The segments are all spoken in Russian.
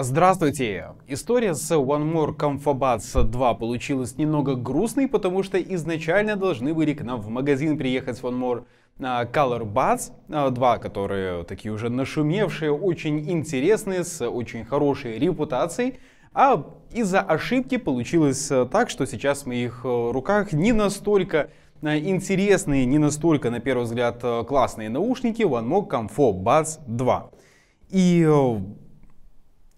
Здравствуйте! История с One More Comfabats 2 получилась немного грустной, потому что изначально должны были к нам в магазин приехать One More а, Color Buds 2, а, которые такие уже нашумевшие, очень интересные, с очень хорошей репутацией. А из-за ошибки получилось а, так, что сейчас в моих руках не настолько интересные, не настолько, на первый взгляд, классные наушники One More Comfo Buds 2. И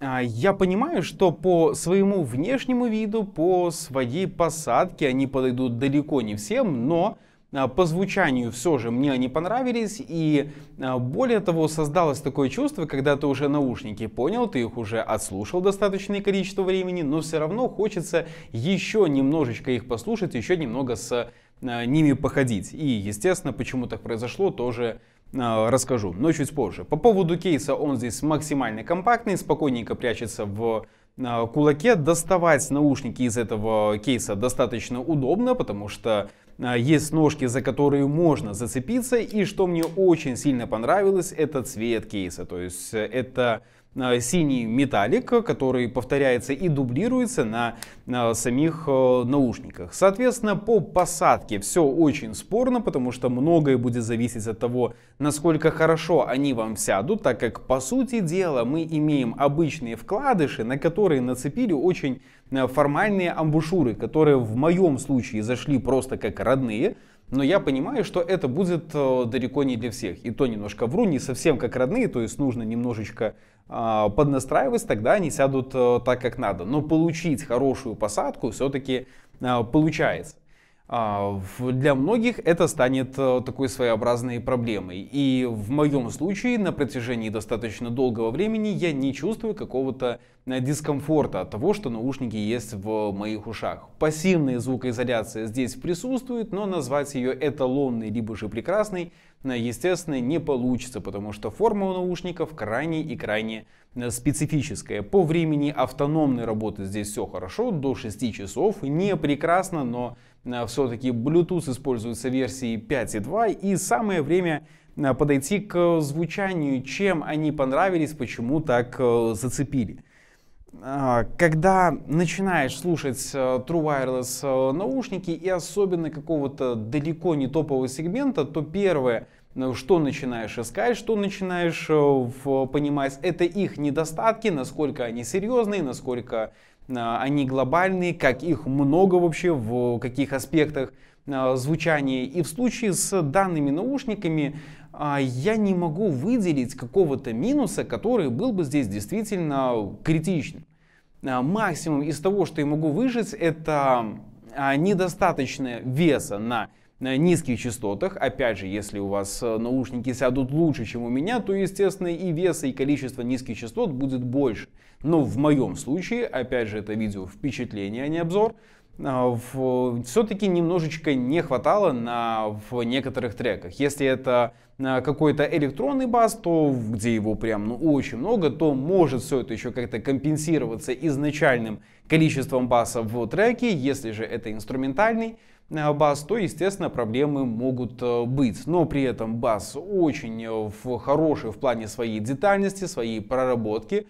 а, я понимаю, что по своему внешнему виду, по своей посадке они подойдут далеко не всем, но а, по звучанию все же мне они понравились, и а, более того, создалось такое чувство, когда ты уже наушники понял, ты их уже отслушал достаточное количество времени, но все равно хочется еще немножечко их послушать, еще немного с ними походить. И, естественно, почему так произошло, тоже а, расскажу, но чуть позже. По поводу кейса, он здесь максимально компактный, спокойненько прячется в а, кулаке. Доставать наушники из этого кейса достаточно удобно, потому что а, есть ножки, за которые можно зацепиться. И что мне очень сильно понравилось, это цвет кейса. То есть э, это Э, синий металлик, который повторяется и дублируется на э, самих э, наушниках. Соответственно, по посадке все очень спорно, потому что многое будет зависеть от того, насколько хорошо они вам сядут, так как по сути дела мы имеем обычные вкладыши, на которые нацепили очень формальные амбушюры, которые в моем случае зашли просто как родные, но я понимаю, что это будет э, далеко не для всех. И то немножко вру, не совсем как родные, то есть нужно немножечко а, поднастраивать, тогда они сядут э, так, как надо. Но получить хорошую посадку все-таки а, получается. А, для многих это станет э, такой своеобразной проблемой. И в моем случае на протяжении достаточно долгого времени я не чувствую какого-то э, дискомфорта от того, что наушники есть в моих ушах. Пассивная звукоизоляция здесь присутствует, но назвать ее эталонной либо же прекрасной естественно, не получится, потому что форма у наушников крайне и крайне э, специфическая. По времени автономной работы здесь все хорошо, до 6 часов, не прекрасно, но э, все-таки Bluetooth используется версии 5.2 и самое время э, подойти к звучанию, чем они понравились, почему так зацепили. А, когда начинаешь слушать э, True Wireless э, наушники и особенно какого-то далеко не топового сегмента, то первое, э, что начинаешь искать, что начинаешь понимать, это их недостатки, насколько они серьезные, насколько они глобальные, как их много вообще, в каких аспектах Э, звучание И в случае с данными наушниками э, я не могу выделить какого-то минуса, который был бы здесь действительно критичным. Э, максимум из того, что я могу выжить, это недостаточное веса на низких частотах. Опять же, если у вас наушники сядут лучше, чем у меня, то, естественно, и веса, и количество низких частот будет больше. Но в моем случае, опять же, это видео впечатление, а не обзор, а, все-таки немножечко не хватало на, в некоторых треках. Если это а, какой-то электронный бас, то где его прям ну, очень много, то может все это еще как-то компенсироваться изначальным количеством баса в треке. Если же это инструментальный Э, баз, то, естественно, проблемы могут э, быть. Но при этом баз очень э, хороший в плане своей детальности, своей проработки.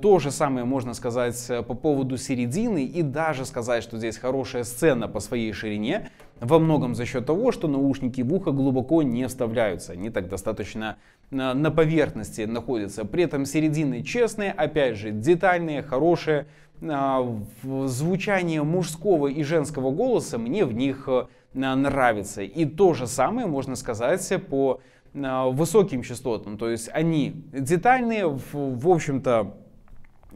То же самое можно сказать по поводу середины и даже сказать, что здесь хорошая сцена по своей ширине, во многом за счет того, что наушники в ухо глубоко не вставляются, они так достаточно на поверхности находятся. При этом середины честные, опять же, детальные, хорошие, а, звучание мужского и женского голоса мне в них э, нравится. И то же самое можно сказать по а, высоким частотам. То есть они детальные, в общем-то,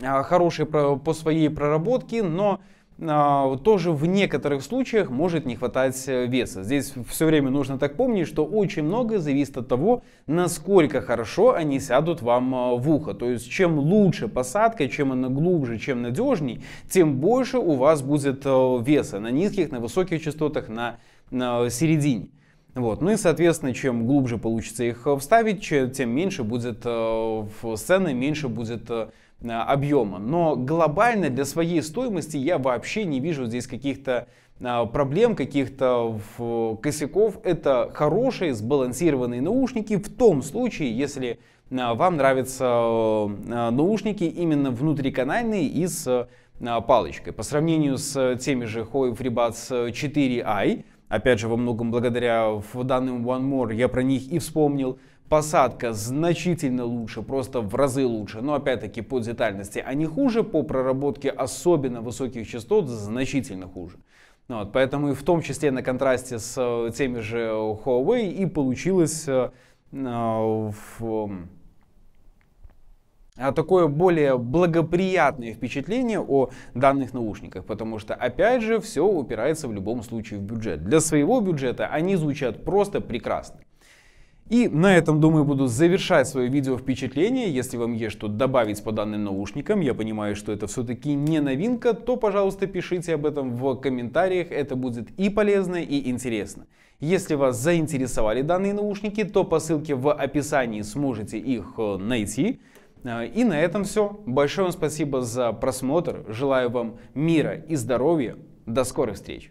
а, хорошие по своей проработке, но а, тоже в некоторых случаях может не хватать э, веса. Здесь все время нужно так помнить, что очень многое зависит от того, насколько хорошо они сядут вам а, в ухо. То есть чем лучше посадка, чем она глубже, чем надежней, тем больше у вас будет э, веса на низких, на высоких частотах, на, на середине. Вот. Ну и, соответственно, чем глубже получится их э, вставить, тем меньше будет в сцены, меньше будет Э, объема. Но глобально для своей стоимости я вообще не вижу здесь каких-то э, проблем, каких-то косяков. Это хорошие сбалансированные наушники в том случае, если э, вам нравятся наушники именно внутриканальные и с палочкой. По сравнению с теми же Huawei FreeBuds 4i, Опять же, во многом благодаря в данным One More я про них и вспомнил. Посадка значительно лучше, просто в разы лучше, но опять-таки по детальности. Они хуже по проработке особенно высоких частот, значительно хуже. Ну вот, поэтому и в том числе на контрасте с э, теми же Huawei и получилось э, э в а такое более благоприятное впечатление о данных наушниках, потому что, опять же, все упирается в любом случае в бюджет. Для своего бюджета они звучат просто прекрасно. И на этом, думаю, буду завершать свое видео впечатление. Если вам есть что добавить по данным наушникам, я понимаю, что это все-таки не новинка, то, пожалуйста, пишите об этом в комментариях. Это будет и полезно, и интересно. Если вас заинтересовали данные наушники, то по ссылке в описании сможете их э, найти. Э, и на этом все. Большое вам спасибо за просмотр. Желаю вам мира и здоровья. До скорых встреч!